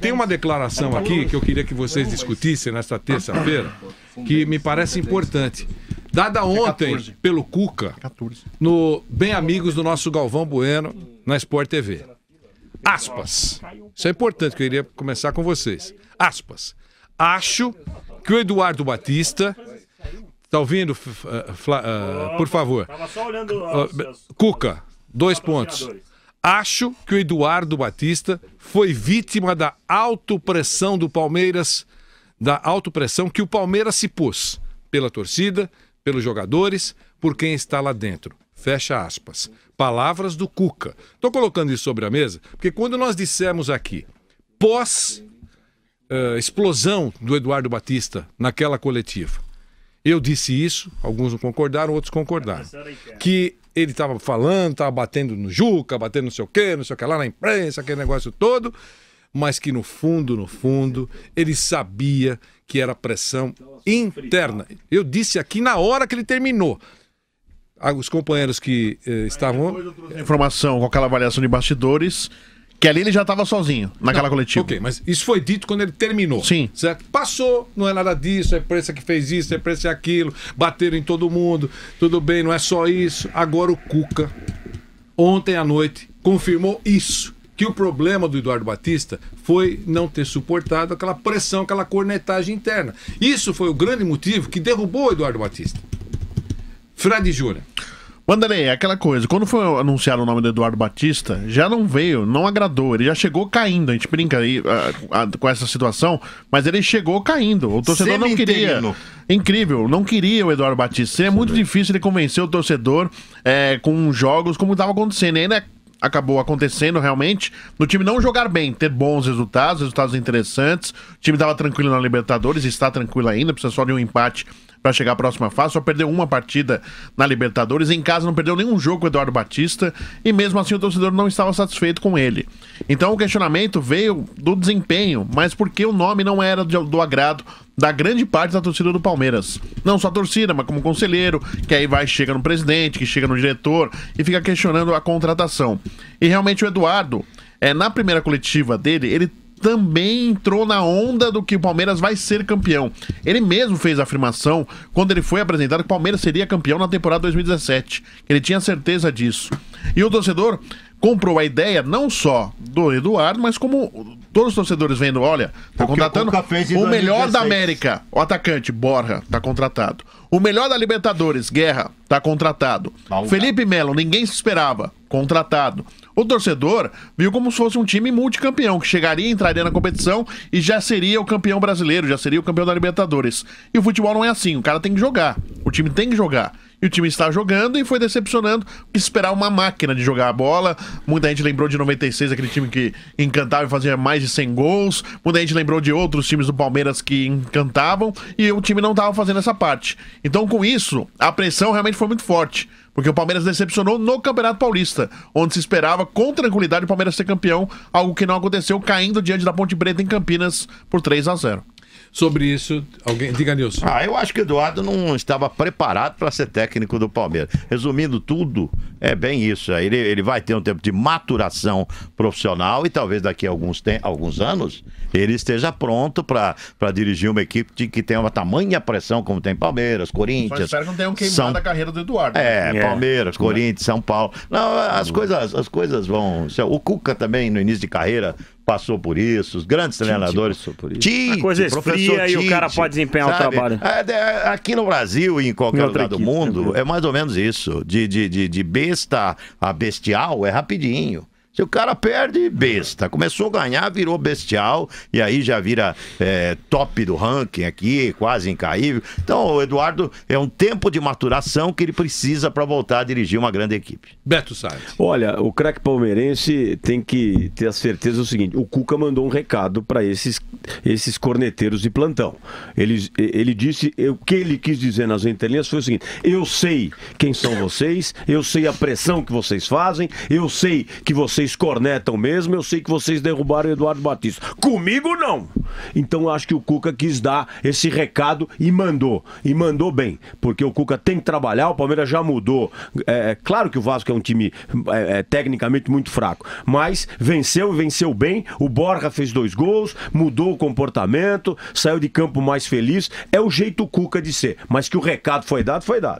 Tem uma declaração aqui que eu queria que vocês discutissem nesta terça-feira, que me parece importante. Dada é ontem pelo Cuca, no Bem Amigos do nosso Galvão Bueno, na Sport TV. Aspas. Isso é importante, que eu iria começar com vocês. Aspas. Acho que o Eduardo Batista. está ouvindo, Fla, uh, por favor? Ah, Cuca, dois pontos. Acho que o Eduardo Batista foi vítima da autopressão do Palmeiras, da autopressão que o Palmeiras se pôs pela torcida, pelos jogadores, por quem está lá dentro. Fecha aspas. Palavras do Cuca. Estou colocando isso sobre a mesa, porque quando nós dissemos aqui, pós uh, explosão do Eduardo Batista naquela coletiva, eu disse isso, alguns não concordaram, outros concordaram, que ele estava falando, estava batendo no Juca, batendo não sei o quê, não sei o que lá na imprensa, aquele negócio todo, mas que no fundo, no fundo, ele sabia que era pressão interna. Eu disse aqui na hora que ele terminou. Ah, os companheiros que eh, estavam. Informação com aquela avaliação de bastidores que ali ele já estava sozinho, naquela não, coletiva. Ok, mas isso foi dito quando ele terminou. Sim. Certo? Passou, não é nada disso, é preço que fez isso, é imprensa é aquilo, bateram em todo mundo, tudo bem, não é só isso. Agora o Cuca, ontem à noite, confirmou isso. Que o problema do Eduardo Batista foi não ter suportado aquela pressão, aquela cornetagem interna. Isso foi o grande motivo que derrubou o Eduardo Batista. Fred Júnior. Wanderlei, é aquela coisa, quando foi anunciar o nome do Eduardo Batista, já não veio, não agradou, ele já chegou caindo, a gente brinca aí a, ah, a, ah, com essa situação, mas ele chegou caindo, o torcedor não queria. Incrível, não queria o Eduardo Batista, é muito difícil ele convencer o torcedor é, com jogos como estava acontecendo, ainda acabou acontecendo realmente, no time não jogar bem, ter bons resultados, resultados interessantes. O time estava tranquilo na Libertadores, está tranquilo ainda, precisa só de um empate para chegar à próxima fase, só perdeu uma partida na Libertadores, em casa não perdeu nenhum jogo com o Eduardo Batista, e mesmo assim o torcedor não estava satisfeito com ele. Então o questionamento veio do desempenho, mas porque o nome não era do agrado da grande parte da torcida do Palmeiras. Não só a torcida, mas como conselheiro, que aí vai chega no presidente, que chega no diretor e fica questionando a contratação. E realmente o Eduardo, é, na primeira coletiva dele, ele também entrou na onda do que o Palmeiras vai ser campeão. Ele mesmo fez a afirmação quando ele foi apresentado que o Palmeiras seria campeão na temporada 2017. Ele tinha certeza disso. E o torcedor comprou a ideia não só do Eduardo, mas como todos os torcedores vendo, olha, tá é contratando o, o melhor da América, o atacante Borja, tá contratado. O melhor da Libertadores, Guerra, tá contratado. Felipe né? Melo, ninguém se esperava, contratado. O torcedor viu como se fosse um time multicampeão, que chegaria, entraria na competição e já seria o campeão brasileiro, já seria o campeão da Libertadores. E o futebol não é assim, o cara tem que jogar, o time tem que jogar e o time está jogando e foi decepcionando esperar uma máquina de jogar a bola. Muita gente lembrou de 96, aquele time que encantava e fazia mais de 100 gols. Muita gente lembrou de outros times do Palmeiras que encantavam e o time não estava fazendo essa parte. Então, com isso, a pressão realmente foi muito forte. Porque o Palmeiras decepcionou no Campeonato Paulista, onde se esperava com tranquilidade o Palmeiras ser campeão, algo que não aconteceu, caindo diante da Ponte Preta em Campinas por 3 a 0 sobre isso. Alguém diga, Nilson. Ah, eu acho que o Eduardo não estava preparado para ser técnico do Palmeiras. Resumindo tudo, é bem isso. Ele, ele vai ter um tempo de maturação profissional e talvez daqui a alguns, tem, alguns anos ele esteja pronto para dirigir uma equipe de, que tem uma tamanha pressão como tem Palmeiras, Corinthians. Mas espero que não tenham queimado São... a carreira do Eduardo. Né? É, é, Palmeiras, é. Corinthians, São Paulo. Não, as é. coisas, as coisas vão. O Cuca também, no início de carreira, passou por isso, os grandes Tite treinadores. Passou por isso. Tite, a coisa esfria Tite, e o cara pode desempenhar sabe? o trabalho. É, é, aqui no Brasil e em qualquer outro lugar do mundo, é mais ou menos isso. De, de, de, de besta a bestial é rapidinho. Se o cara perde, besta. Começou a ganhar, virou bestial. E aí já vira é, top do ranking aqui, quase incaível. Então, o Eduardo é um tempo de maturação que ele precisa para voltar a dirigir uma grande equipe. Beto Sainz. Olha, o craque palmeirense tem que ter a certeza do seguinte: o Cuca mandou um recado para esses esses corneteiros de plantão. Ele, ele disse, o que ele quis dizer nas entrelinhas foi o seguinte: eu sei quem são vocês, eu sei a pressão que vocês fazem, eu sei que vocês cornetam mesmo, eu sei que vocês derrubaram Eduardo Batista. Comigo não! Então acho que o Cuca quis dar esse recado e mandou. E mandou bem, porque o Cuca tem que trabalhar, o Palmeiras já mudou. É, é claro que o Vasco é um time é, é, tecnicamente muito fraco, mas venceu e venceu bem. O Borja fez dois gols, mudou mudou o comportamento, saiu de campo mais feliz. É o jeito Cuca de ser. Mas que o recado foi dado, foi dado.